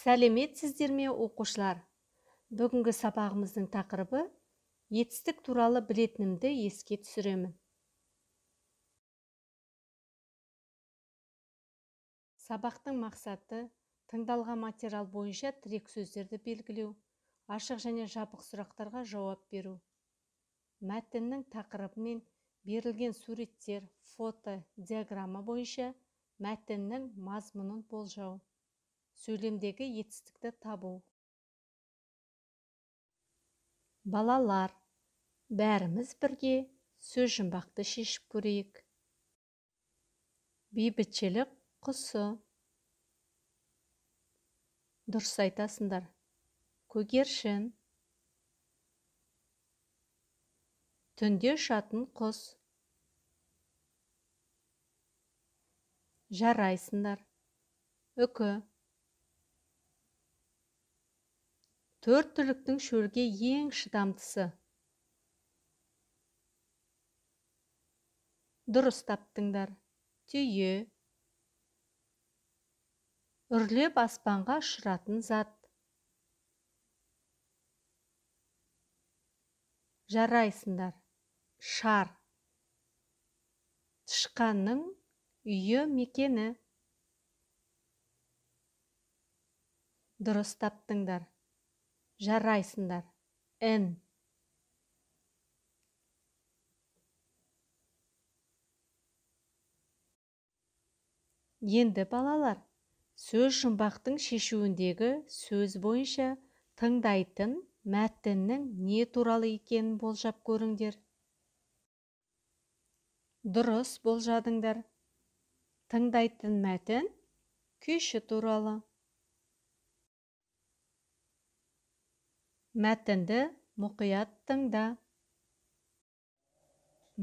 сәлеметсіздер ме оқушылар бүгінгі сабағымыздың тақырыбы етістік туралы білетінімді еске түсіремін сабақтың мақсаты тыңдалған материал бойынша тірек сөздерді белгілеу ашық және жабық сұрақтарға жауап беру мәтіннің мен берілген суреттер фото диаграмма бойынша мәтіннің мазмұнын болжау сөйлемдегі етістікті табу балалар бәріміз бірге сөз жұмбақты шешіп көрейік бейбітшілік құсы дұрыс айтасыңдар көгершін түнде ұшатын құс жарайсыңдар үкі төрт түліктің шөлге ең шыдамдысы дұрыс таптыңдар түйе үрлеп аспанға ұшыратын зат жарайсыңдар шар тышқанның үйі мекені дұрыс таптыңдар жарайсыңдар н енді балалар сөз жұмбақтың шешуіндегі сөз бойынша тыңдайтын мәтіннің не туралы екенін болжап көріңдер дұрыс болжадыңдар тыңдайтын мәтін күйші туралы мәтінді мұқият тыңда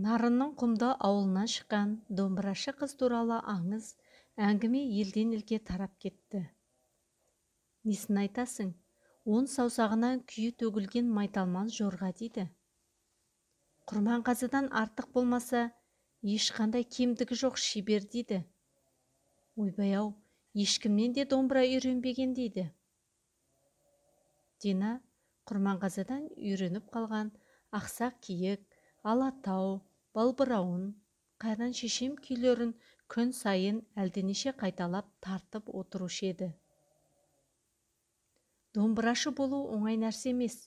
нарынның құмды ауылынан шыққан домбырашы қыз туралы аңыз әңгіме елден елге тарап кетті несін айтасың он саусағынан күйі төгілген майталман жорға дейді құрманғазыдан артық болмаса ешқандай кемдігі жоқ шебер дейді ойбай ау ешкімнен де домбыра үйренбеген дейді дина құрманғазыдан үйреніп қалған ақсақ киік алатау балбырауын қайран шешем күйлерін күн сайын әлденеше қайталап тартып отырушы еді домбырашы болу оңай нәрсе емес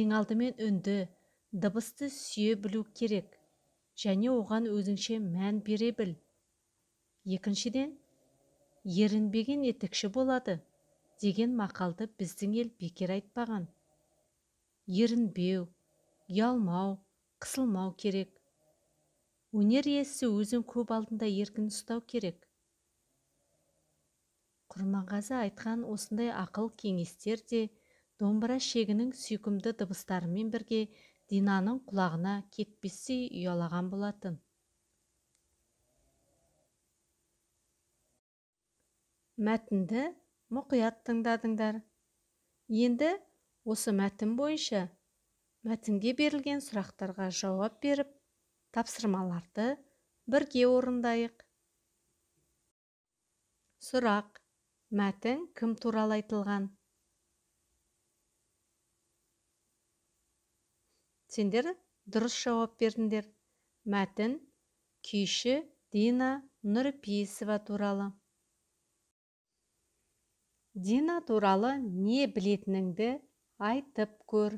ең алдымен үнді дыбысты сүйе білу керек және оған өзіңше мән бере біл екіншіден ерінбеген етікші болады деген мақалды біздің ел бекер айтпаған ерінбеу ұялмау қысылмау керек өнер иесі өзін көп алдында еркін ұстау керек құрманғазы айтқан осындай ақыл кеңестер де домбыра шегінің сүйкімді дыбыстарымен бірге динаның құлағына кетпестей ұялаған болатын мәтінді мұқият тыңдадыңдар енді осы мәтін бойынша мәтінге берілген сұрақтарға жауап беріп тапсырмаларды бірге орындайық сұрақ мәтін кім туралы айтылған сендер дұрыс жауап бердіңдер мәтін күйші дина нұрпейісова туралы дина туралы не білетініңді айтып көр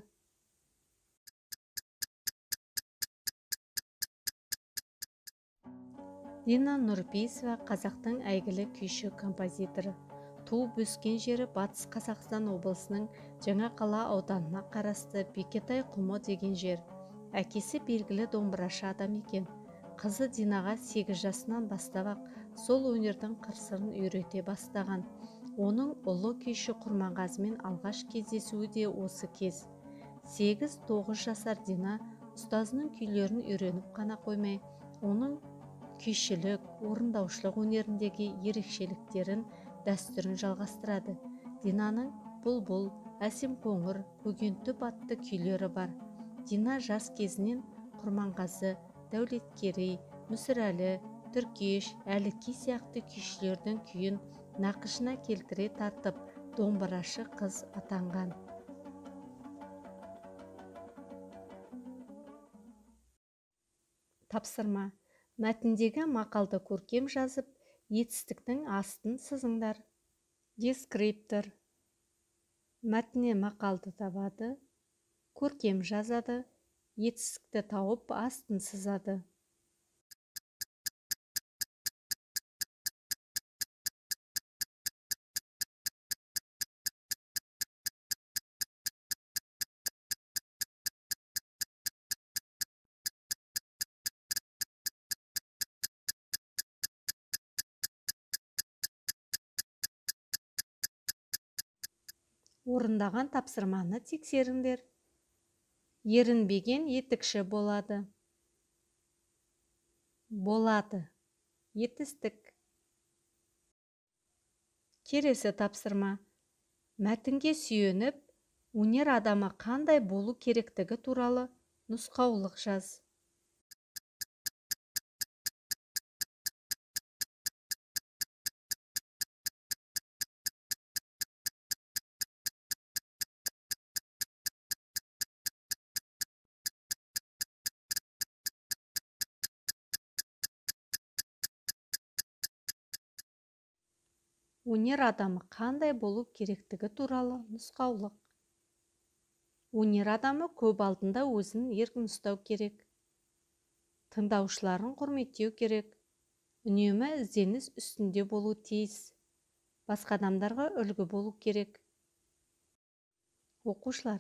дина нұрпейісова қазақтың әйгілі күйші композиторы туып өскен жері батыс қазақстан облысының жаңа қала ауданына қарасты бекетай құмы деген жер әкесі белгілі домбырашы адам екен қызы динаға 8 жасынан бастап ақ сол өнердің қыр сырын үйрете бастаған оның ұлы күйші құрманғазымен алғаш кездесуі де осы кез 8-9 жасар дина ұстазының күйлерін үйреніп қана қоймай оның күйшілік орындаушылық өнеріндегі ерекшеліктерін дәстүрін жалғастырады динаның бұлбұл әсем қоңыр көгентүп атты күйлері бар дина жас кезінен құрманғазы дәулеткерей мүсірәлі түркеш әліки сияқты күйшілердің күйін нақышына келтіре тартып домбырашы қыз атанған тапсырма мәтіндегі мақалды көркем жазып етістіктің астын сызыңдар дескриптор Мәтіне мақалды табады көркем жазады етістікті тауып астын сызады орындаған тапсырманы тексеріңдер ерінбеген етікші болады болады етістік келесі тапсырма мәтінге сүйеніп өнер адамы қандай болу керектігі туралы нұсқаулық жаз өнер адамы қандай болу керектігі туралы нұсқаулық өнер адамы көп алдында өзін еркін ұстау керек тыңдаушыларын құрметтеу керек үнемі ізденіс үстінде болу тиіс басқа адамдарға үлгі болу керек оқушылар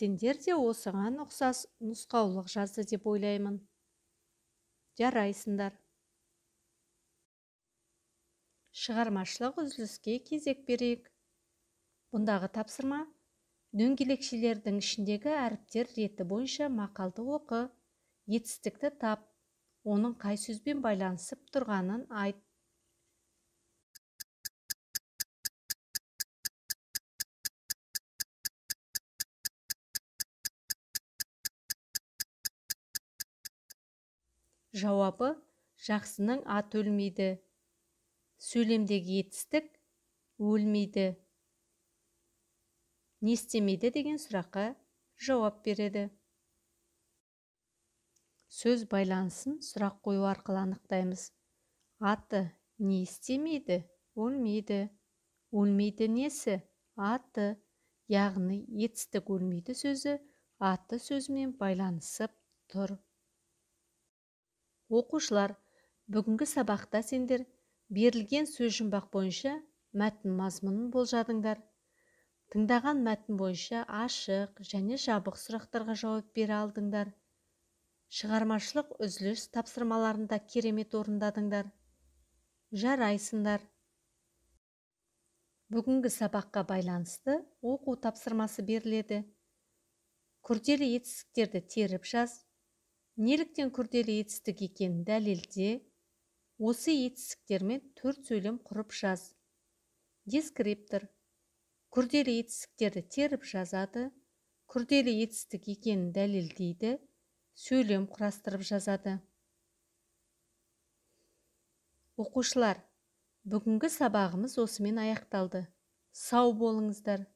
сендер де осыған ұқсас нұсқаулық жазды деп ойлаймын жарайсыңдар шығармашылық үзіліске кезек берейік бұндағы тапсырма дөңгелекшелердің ішіндегі әріптер реті бойынша мақалды оқы етістікті тап оның қай сөзбен байланысып тұрғанын айт жауабы жақсының аты өлмейді сөйлемдегі етістік өлмейді не істемейді деген сұраққа жауап береді сөз байланысын сұрақ қою арқылы анықтаймыз аты не істемейді өлмейді өлмейді несі аты яғни етістік өлмейді сөзі аты сөзімен байланысып тұр оқушылар бүгінгі сабақта сендер берілген сөз жұмбақ бойынша мәтін мазмұнын болжадыңдар тыңдаған мәтін бойынша ашық және жабық сұрақтарға жауап бере алдыңдар шығармашылық үзіліс тапсырмаларында керемет орындадыңдар жарайсыңдар бүгінгі сабаққа байланысты оқу тапсырмасы беріледі күрделі етістіктерді теріп жаз неліктен күрделі етістік екенін дәлелде осы етістіктермен төрт сөйлем құрып жаз дескриптор күрделі етістіктерді теріп жазады күрделі етістік екенін дәлелдейді сөйлем құрастырып жазады оқушылар бүгінгі сабағымыз осымен аяқталды сау болыңыздар